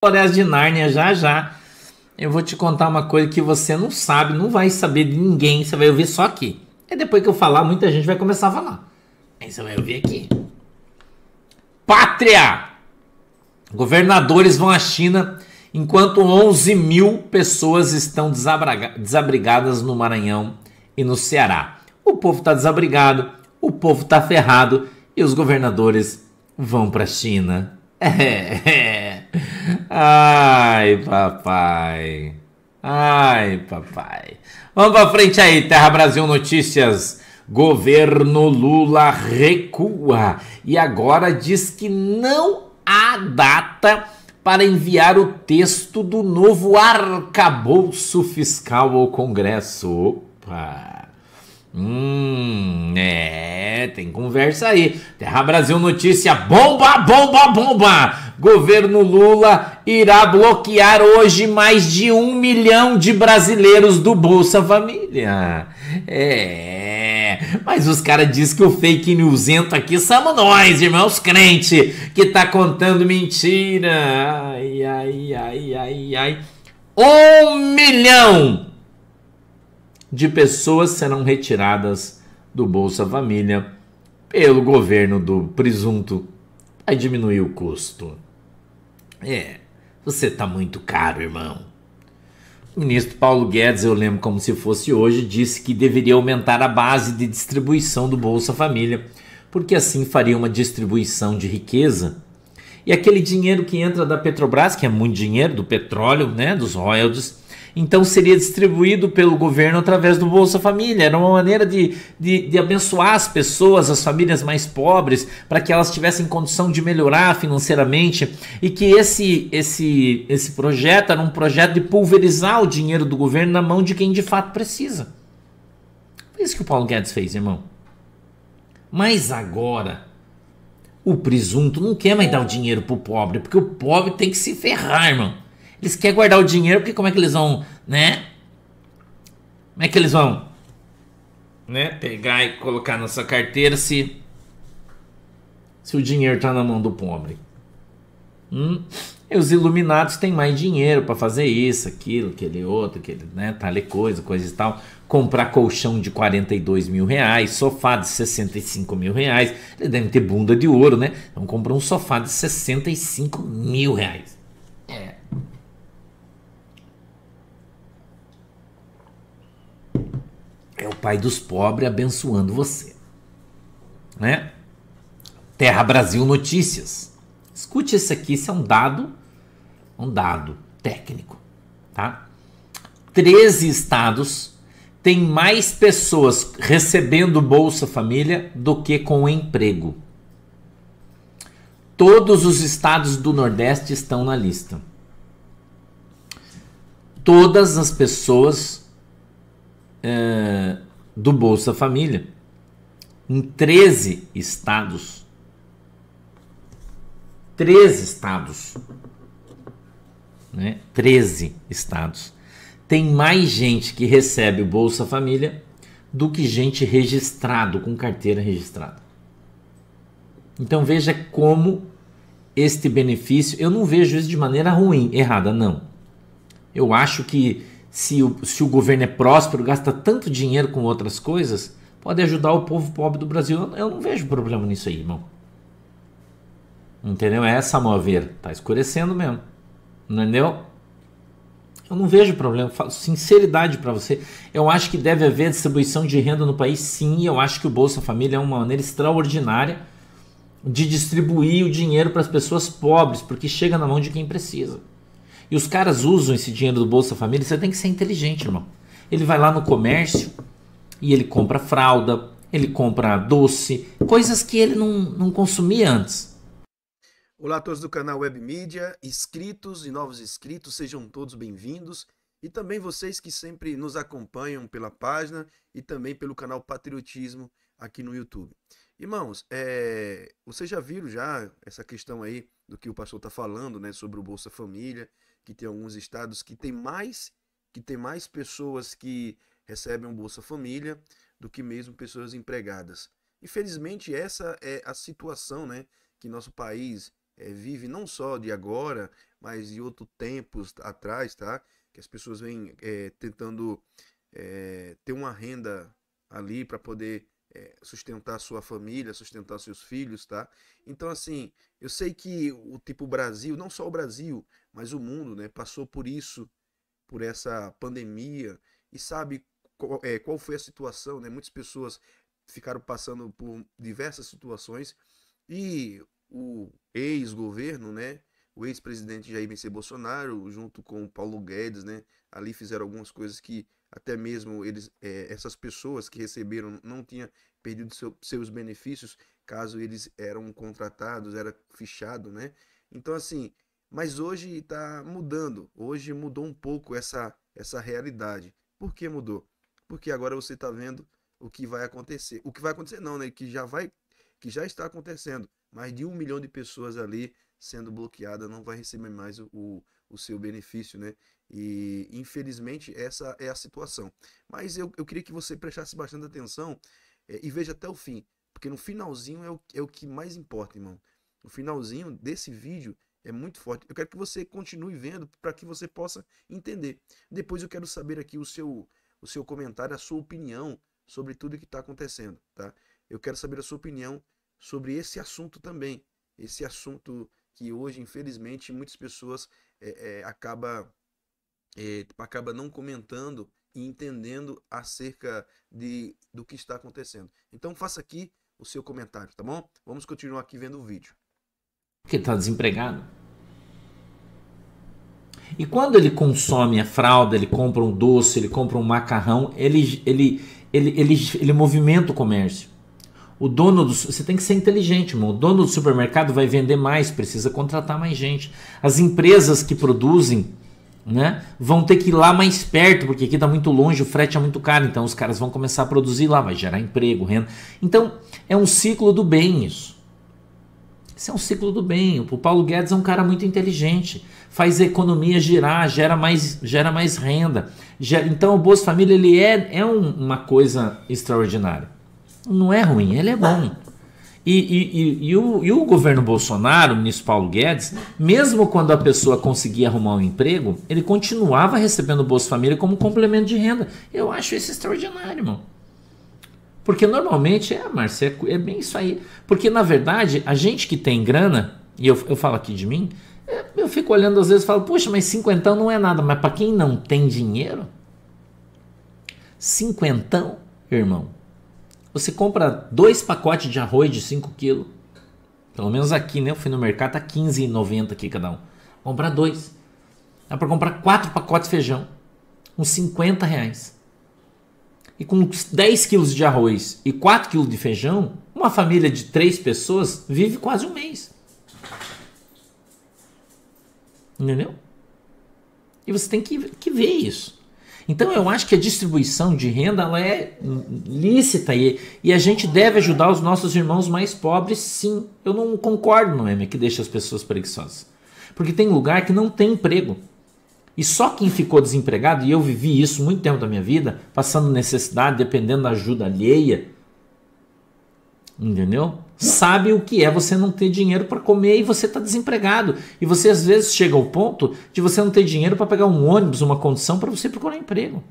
Floresta de Nárnia já já. Eu vou te contar uma coisa que você não sabe, não vai saber de ninguém, você vai ouvir só aqui. É depois que eu falar, muita gente vai começar a falar. Aí você vai ouvir aqui. Pátria! Governadores vão à China enquanto 11 mil pessoas estão desabrigadas no Maranhão e no Ceará. O povo está desabrigado, o povo está ferrado e os governadores vão para a China. É, é. Ai, papai. Ai, papai. Vamos pra frente aí, Terra Brasil Notícias. Governo Lula recua e agora diz que não há data para enviar o texto do novo arcabouço fiscal ao Congresso. Opa! Hum, é, tem conversa aí. Terra Brasil notícia: bomba, bomba, bomba! Governo Lula irá bloquear hoje mais de um milhão de brasileiros do Bolsa Família. É, mas os caras dizem que o fake newsento aqui somos nós, irmãos crente, que tá contando mentira. Ai, ai, ai, ai, ai. Um milhão! de pessoas serão retiradas do Bolsa Família pelo governo do presunto. Aí diminuir o custo. É, você tá muito caro, irmão. O ministro Paulo Guedes, eu lembro como se fosse hoje, disse que deveria aumentar a base de distribuição do Bolsa Família, porque assim faria uma distribuição de riqueza. E aquele dinheiro que entra da Petrobras, que é muito dinheiro, do petróleo, né, dos royalties, então seria distribuído pelo governo através do Bolsa Família. Era uma maneira de, de, de abençoar as pessoas, as famílias mais pobres, para que elas tivessem condição de melhorar financeiramente e que esse, esse, esse projeto era um projeto de pulverizar o dinheiro do governo na mão de quem de fato precisa. Foi isso que o Paulo Guedes fez, irmão. Mas agora o presunto não quer mais dar o dinheiro pro pobre, porque o pobre tem que se ferrar, irmão. Eles querem guardar o dinheiro, porque como é que eles vão, né? Como é que eles vão, né? Pegar e colocar na sua carteira se se o dinheiro tá na mão do pobre? Hum? E os iluminados têm mais dinheiro para fazer isso, aquilo, aquele outro, aquele, né? Tal coisa, coisa e tal. Comprar colchão de 42 mil reais, sofá de 65 mil reais. Eles devem ter bunda de ouro, né? Vão então comprar um sofá de 65 mil reais. É o Pai dos pobres abençoando você. Né? Terra Brasil Notícias. Escute isso aqui, isso é um dado, um dado técnico, tá? 13 estados têm mais pessoas recebendo Bolsa Família do que com emprego. Todos os estados do Nordeste estão na lista. Todas as pessoas eh, do Bolsa Família em 13 estados. 13 estados. Né? 13 estados. Tem mais gente que recebe o Bolsa Família do que gente registrado, com carteira registrada. Então veja como este benefício, eu não vejo isso de maneira ruim, errada, não. Eu acho que se o, se o governo é próspero, gasta tanto dinheiro com outras coisas, pode ajudar o povo pobre do Brasil. Eu, eu não vejo problema nisso aí, irmão. Entendeu? É essa a ver. Tá escurecendo mesmo. Entendeu? Eu não vejo problema. Falo sinceridade para você. Eu acho que deve haver distribuição de renda no país, sim. Eu acho que o Bolsa Família é uma maneira extraordinária de distribuir o dinheiro para as pessoas pobres, porque chega na mão de quem precisa e os caras usam esse dinheiro do Bolsa Família, você tem que ser inteligente, irmão. Ele vai lá no comércio e ele compra fralda, ele compra doce, coisas que ele não, não consumia antes. Olá a todos do canal Web Media, inscritos e novos inscritos, sejam todos bem-vindos. E também vocês que sempre nos acompanham pela página e também pelo canal Patriotismo aqui no YouTube. Irmãos, é, vocês já viram já essa questão aí do que o pastor está falando, né, sobre o Bolsa Família, que tem alguns estados que tem mais que tem mais pessoas que recebem Bolsa Família do que mesmo pessoas empregadas. Infelizmente essa é a situação, né, que nosso país é, vive não só de agora, mas de outros tempos atrás, tá? Que as pessoas vêm é, tentando é, ter uma renda ali para poder é, sustentar sua família, sustentar seus filhos, tá? Então, assim, eu sei que o tipo Brasil, não só o Brasil, mas o mundo, né, passou por isso, por essa pandemia, e sabe qual, é, qual foi a situação, né? Muitas pessoas ficaram passando por diversas situações e o ex-governo, né, o ex-presidente Jair Bolsonaro, junto com o Paulo Guedes, né, ali fizeram algumas coisas que até mesmo eles, é, essas pessoas que receberam não tinha perdido seu, seus benefícios caso eles eram contratados, era fichado, né? Então assim, mas hoje está mudando, hoje mudou um pouco essa essa realidade. Por que mudou? Porque agora você está vendo o que vai acontecer, o que vai acontecer não, né? Que já vai, que já está acontecendo. Mais de um milhão de pessoas ali sendo bloqueada não vai receber mais o, o o seu benefício, né? E infelizmente essa é a situação. Mas eu, eu queria que você prestasse bastante atenção é, e veja até o fim, porque no finalzinho é o, é o que mais importa, irmão. No finalzinho desse vídeo é muito forte. Eu quero que você continue vendo para que você possa entender. Depois eu quero saber aqui o seu, o seu comentário, a sua opinião sobre tudo que está acontecendo, tá? Eu quero saber a sua opinião sobre esse assunto também. Esse assunto que hoje, infelizmente, muitas pessoas é, é, acaba, é, tipo, acaba não comentando e entendendo acerca de, do que está acontecendo. Então faça aqui o seu comentário, tá bom? Vamos continuar aqui vendo o vídeo. Porque está desempregado. E quando ele consome a fralda, ele compra um doce, ele compra um macarrão, ele, ele, ele, ele, ele movimenta o comércio. O dono do, você tem que ser inteligente, irmão. O dono do supermercado vai vender mais, precisa contratar mais gente. As empresas que produzem, né, vão ter que ir lá mais perto, porque aqui está muito longe, o frete é muito caro, então os caras vão começar a produzir lá, vai gerar emprego, renda. Então, é um ciclo do bem isso. Isso é um ciclo do bem. O Paulo Guedes é um cara muito inteligente, faz a economia girar, gera mais, gera mais renda. Gera, então, o Bolsa Família ele é, é um, uma coisa extraordinária. Não é ruim, ele é bom. E, e, e, e, o, e o governo Bolsonaro, o ministro Paulo Guedes, mesmo quando a pessoa conseguia arrumar um emprego, ele continuava recebendo o Bolsa Família como complemento de renda. Eu acho isso extraordinário, irmão. Porque normalmente, é, Marcelo, é, é bem isso aí. Porque, na verdade, a gente que tem grana, e eu, eu falo aqui de mim, é, eu fico olhando às vezes e falo, poxa, mas cinquentão não é nada. Mas para quem não tem dinheiro, cinquentão, irmão, você compra dois pacotes de arroz de 5 kg. Pelo menos aqui, né? Eu fui no mercado, tá R$15,90 aqui cada um. Comprar dois. Dá para comprar quatro pacotes de feijão. Uns 50 reais. E com 10 quilos de arroz e 4 quilos de feijão, uma família de três pessoas vive quase um mês. Entendeu? E você tem que, que ver isso. Então eu acho que a distribuição de renda ela é lícita e, e a gente deve ajudar os nossos irmãos mais pobres, sim. Eu não concordo, Noemi, que deixa as pessoas preguiçosas. Porque tem lugar que não tem emprego. E só quem ficou desempregado, e eu vivi isso muito tempo da minha vida, passando necessidade, dependendo da ajuda alheia, entendeu? sabe o que é você não ter dinheiro para comer e você está desempregado. E você às vezes chega ao ponto de você não ter dinheiro para pegar um ônibus, uma condição para você procurar emprego.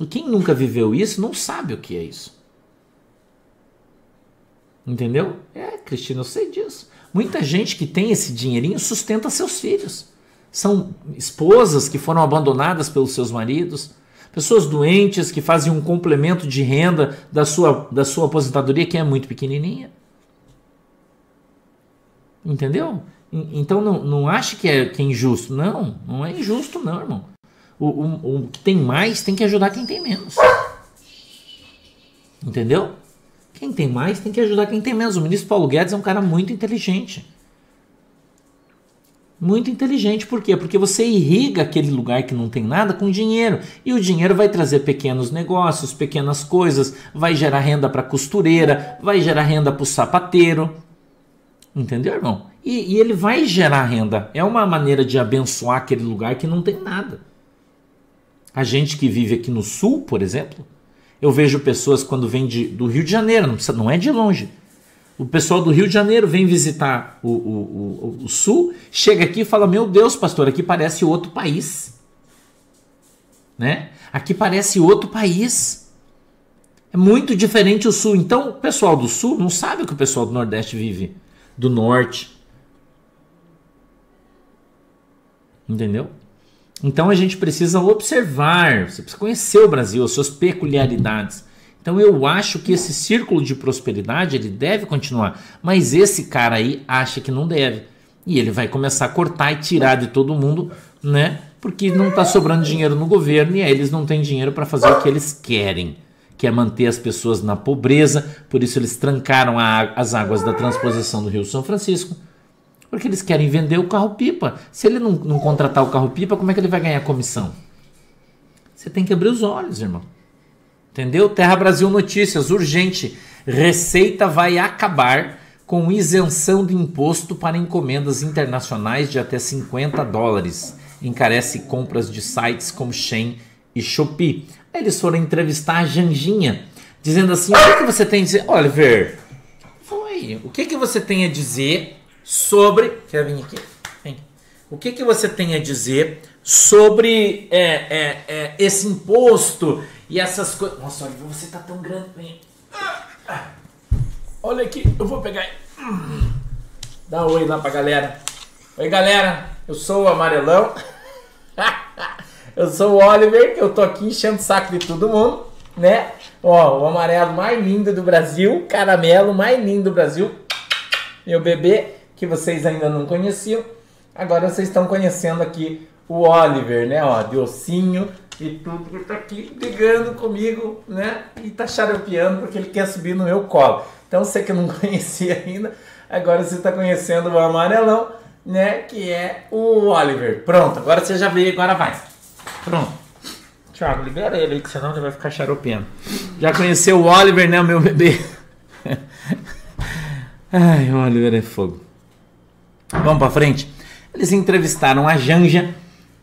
E quem nunca viveu isso não sabe o que é isso. Entendeu? É, Cristina, eu sei disso. Muita gente que tem esse dinheirinho sustenta seus filhos. São esposas que foram abandonadas pelos seus maridos, pessoas doentes que fazem um complemento de renda da sua, da sua aposentadoria que é muito pequenininha. Entendeu? Então não, não acha que é, que é injusto. Não, não é injusto, não, irmão. O, o, o que tem mais tem que ajudar quem tem menos. Entendeu? Quem tem mais tem que ajudar quem tem menos. O ministro Paulo Guedes é um cara muito inteligente. Muito inteligente, por quê? Porque você irriga aquele lugar que não tem nada com dinheiro. E o dinheiro vai trazer pequenos negócios, pequenas coisas, vai gerar renda para costureira, vai gerar renda para o sapateiro. Entendeu, E, e ele vai gerar renda. É uma maneira de abençoar aquele lugar que não tem nada. A gente que vive aqui no sul, por exemplo, eu vejo pessoas quando vêm do Rio de Janeiro, não, precisa, não é de longe. O pessoal do Rio de Janeiro vem visitar o, o, o, o sul, chega aqui e fala: Meu Deus, pastor, aqui parece outro país. Né? Aqui parece outro país. É muito diferente o sul. Então, o pessoal do sul não sabe o que o pessoal do Nordeste vive do norte. Entendeu? Então a gente precisa observar, você precisa conhecer o Brasil, as suas peculiaridades. Então eu acho que esse círculo de prosperidade ele deve continuar, mas esse cara aí acha que não deve. E ele vai começar a cortar e tirar de todo mundo, né? Porque não está sobrando dinheiro no governo e aí eles não têm dinheiro para fazer o que eles querem que é manter as pessoas na pobreza, por isso eles trancaram a, as águas da transposição do Rio São Francisco, porque eles querem vender o carro-pipa. Se ele não, não contratar o carro-pipa, como é que ele vai ganhar comissão? Você tem que abrir os olhos, irmão. Entendeu? Terra Brasil Notícias, urgente. Receita vai acabar com isenção de imposto para encomendas internacionais de até 50 dólares. Encarece compras de sites como Shein e Shopee. Eles foram entrevistar a Janjinha, dizendo assim: o que, que você tem a dizer? Oliver, foi. O que, que você tem a dizer sobre. Quer vir aqui? Vem. O que, que você tem a dizer sobre é, é, é, esse imposto e essas coisas. Nossa, Oliver, você tá tão grande. Vem. Olha aqui, eu vou pegar. Hum. Dá um oi lá pra galera. Oi, galera. Eu sou o Amarelão. Eu sou o Oliver, eu tô aqui enchendo o saco de todo mundo, né? Ó, o amarelo mais lindo do Brasil, caramelo mais lindo do Brasil, meu bebê, que vocês ainda não conheciam. Agora vocês estão conhecendo aqui o Oliver, né? Ó, de ossinho e tudo que tá aqui brigando comigo, né? E tá xaropeando porque ele quer subir no meu colo. Então você que não conhecia ainda, agora você tá conhecendo o amarelão, né? Que é o Oliver. Pronto, agora você já veio, agora vai. Pronto. Thiago, libera ele aí, que senão ele vai ficar xaropeando. Já conheceu o Oliver, né, meu bebê? Ai, o Oliver é fogo. Vamos pra frente? Eles entrevistaram a Janja,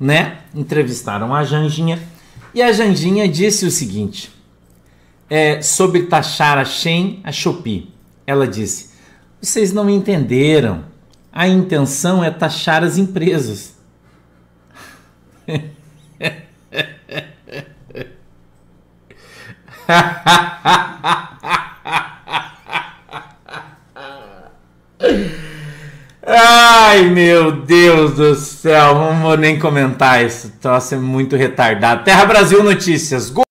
né? Entrevistaram a Janjinha. E a Janjinha disse o seguinte: é, sobre taxar a Shen, a Shopee. Ela disse: vocês não entenderam. A intenção é taxar as empresas. Ai meu Deus do céu, não vou nem comentar isso. Troço sendo é muito retardado. Terra Brasil Notícias. Go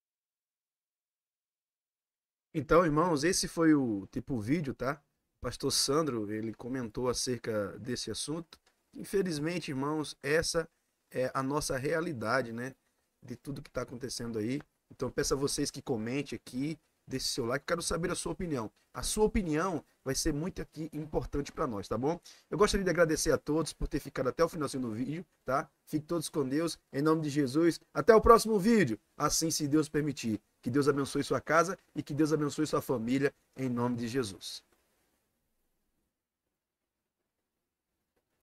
então, irmãos, esse foi o tipo o vídeo, tá? pastor Sandro, ele comentou acerca desse assunto. Infelizmente, irmãos, essa é a nossa realidade, né? De tudo que está acontecendo aí. Então peço a vocês que comente aqui, deixe seu like, quero saber a sua opinião. A sua opinião vai ser muito aqui importante para nós, tá bom? Eu gostaria de agradecer a todos por ter ficado até o finalzinho do vídeo, tá? Fiquem todos com Deus, em nome de Jesus. Até o próximo vídeo, assim se Deus permitir. Que Deus abençoe sua casa e que Deus abençoe sua família, em nome de Jesus.